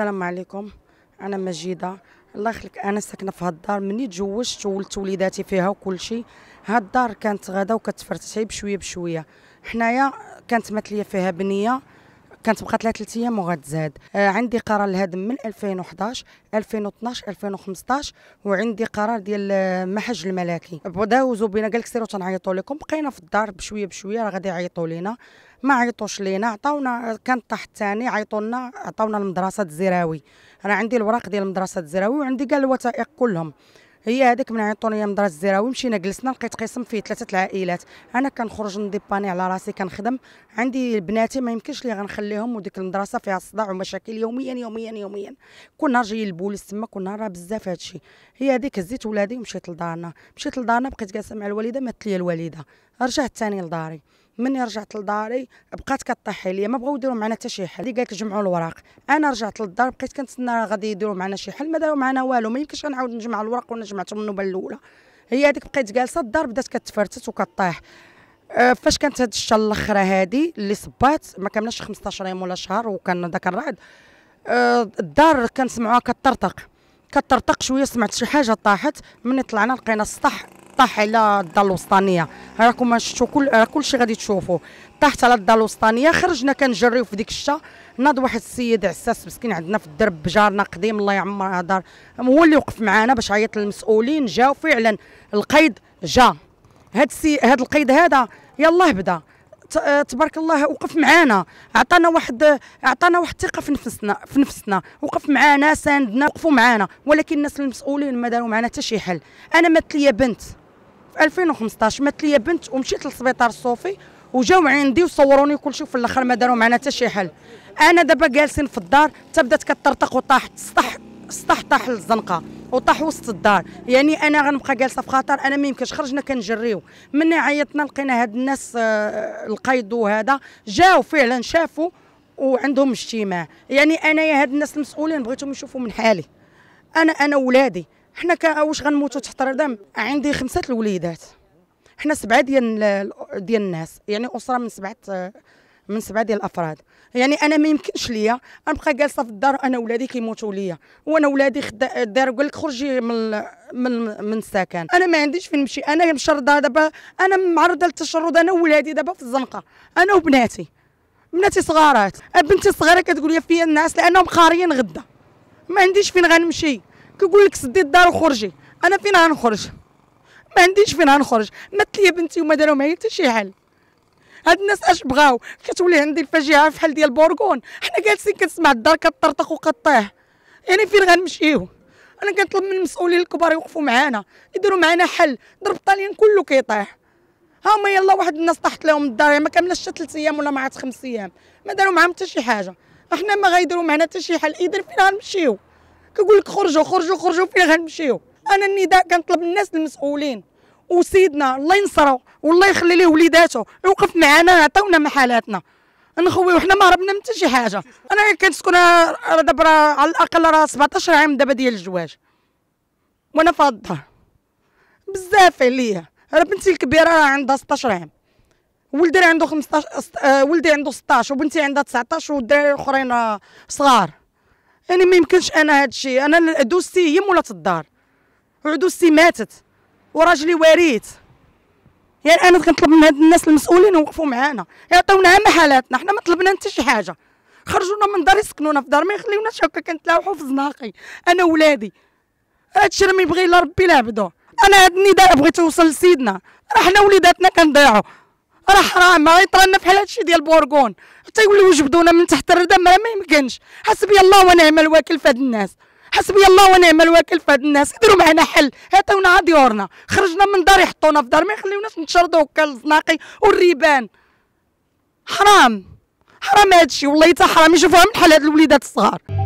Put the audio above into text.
السلام عليكم انا مجيده الله يخليك انا ساكنه في هاد الدار مني تزوجت وولدت وليداتي فيها وكل شيء هاد الدار كانت غاده وكتفرتت بشويه بشويه حنايا كانت مات ليا فيها بنيه بقى ثلاث ايام وغتزاد آه عندي قرار الهدم من 2011 2012 2015 وعندي قرار ديال المحج آه، الملكي بداوزوا بينا قال لك سيروا تنعيطوا لكم بقينا في الدار بشويه بشويه راه غادي يعيطوا لينا ما عيطوش لينا عطاونا آه، كان طاح الثاني عيطوا لنا عطاونا المدرسه الزراوي انا عندي الوراق ديال المدرسه الزراوي وعندي كاع الوثائق كلهم هي هذيك من عيطوني من مدرسة الزراوي مشينا جلسنا لقيت قسم فيه ثلاثه العائلات انا كنخرج نديباني على راسي كنخدم عندي بناتي ما يمكنش لي غنخليهم وديك المدرسه فيها صداع ومشاكل يوميا يوميا يوميا كل نهار جاي البوليس تما كل نهار بزاف هادشي هي هذيك هزيت ولادي ومشيت لدارنا مشيت لدارنا بقيت جالسه مع الوالده مات لي الوالده رجعت ثاني لداري مني رجعت لداري بقات كطيح عليا ما بغاو يديروا معنا حتى شي حل اللي قالك جمعوا الوراق انا رجعت للدار بقيت كنتسنى غادي يديروا معنا شي حل ما داروا معنا والو ما يمكنش نعاود نجمع الوراق وانا جمعتهم النوبه الاولى هي هذيك بقيت جالسه الدار بدات كتفرتت وكطيح أه، فاش كانت هاد الشهر الاخره هادي اللي صبات ما كملناش 15 يوم ولا شهر وكان ذاك الرعد أه، الدار كنسمعوها كترطق كترطق شويه سمعت شي حاجه طاحت مني طلعنا لقينا السطح طاح على الدار الوسطانيه راكم شفتوا كل راه كلشي غادي تشوفوا طاحت على الدار الوسطانيه خرجنا كنجريو في ديك الشتا ناض واحد السيد عساس مسكين عندنا في الدرب بجارنا قديم الله يعمرها دار هو اللي وقف معانا باش عيط للمسؤولين جاو فعلا القيد جا هاد السي هاد القيد هذا يلاه بدا تبارك الله وقف معانا عطانا واحد عطانا واحد الثقه في نفسنا في نفسنا وقف معانا ساندنا وقفوا معانا ولكن الناس المسؤولين ما داروا معنا حتى شي حل انا مات ليا بنت في 2015 مات لي بنت ومشيت للسبيطار الصوفي وجاو عندي وصوروني شيء وفي الاخر ما داروا معنا حتى شي حل انا دابا جالسين في الدار تبدات كترتق وطاحت السطح السطح طاح للزنقه وطاح وسط الدار يعني انا غنبقى جالسه في خاطر انا ما يمكنش خرجنا كنجريو مني عيطنا لقينا هاد الناس آه، القايد وهذا جاو فعلا شافوا وعندهم اجتماع يعني انايا هاد الناس المسؤولين بغيتهم يشوفوا من حالي انا انا ولادي حنا واش غنموتوا تحت الدم عندي خمسه الوليدات حنا سبعه ديال ديال الناس يعني اسره من سبعه من سبعه ديال الافراد يعني انا ما يمكنش ليا نبقى جالسه في الدار انا ولادي كيموتوا ليا وانا ولادي دار قال لك خرجي من من من السكن انا ما عنديش فين نمشي انا مشرده دابا انا معرضه للتشرد انا ولادي دابا في الزنقه انا وبناتي بناتي صغارات بنتي الصغيره كتقول لي فيا الناس لانهم قاريين غدا ما عنديش فين غنمشي كيقول لك سدي الدار وخرجي انا فين غنخرج ما عنديش فين غنخرج مات ليا بنتي وما داروا معايا حتى شي حل هاد الناس اش بغاو كتولي عندي الفجيعه حل ديال بورغون حنا جالسين كنسمع الدار كطرطق وكطيح يعني فين غنمشيو انا كنطلب من المسؤولين الكبار يوقفوا معانا يديروا معانا حل ضرب طاليان كله كيطيح ها هما يلا واحد الناس طاحت لهم الدار يعني ما كاملاش حتى 3 ايام ولا ما عاد 5 ايام ما داروا معاهم حتى شي حاجه احنا ما غيديروا معنا حتى شي حل اذا فين غنمشيو كنقول لك خرجوا خرجوا خرجوا فين غنمشيو انا النداء كنطلب الناس المسؤولين وسيدنا الله ينصرو والله يخلي ليه وليداته يوقف معنا عطاونا محالاتنا نخويو حنا ما هربنا من حتى شي حاجه انا كنسكن راه دابا على الاقل راه 17 عام دابا ديال الزواج وانا فاضه الدار بزاف عليا راه بنتي الكبيره راه عندها 16 عام ولدي عنده 15 آه، ولدي عنده 16 وبنتي عندها 19 والدراري الاخرين آه، صغار يعني ما يمكنش انا هذا الشيء انا دوزتي هي مولات الدار وعدوستي ماتت وراجلي وريت يعني انا كنطلب من هاد الناس المسؤولين يوقفوا معانا يعطيونا ما حالاتنا حنا ما طلبنا حتى شي حاجه خرجونا من دار يسكنونا في دار ما يخليوناش هكا كنتلاوحوا في زناقي انا ولادي هادشي راه ما يبغي الا ربي لا عبدو انا هاد النداء بغيت يوصل لسيدنا راه حنا وليداتنا كنضيعوا راه حرام ما غيطرنا بحال هادشي ديال بورغون حتى لي يجبدونا من تحت الردم راه ما يمكنش حسبي الله ونعم الوكيل فهاد الناس حسبي الله ونعم الوكيل فهاد الناس يديروا معنا حل عطيونا ديورنا خرجنا من دار يحطونا في دار ما يخليوناش نتشردوا هكا الزناقي والريبان حرام حرام هادشي والله حتى حرام يشوفوها من حال هاد الوليدات الصغار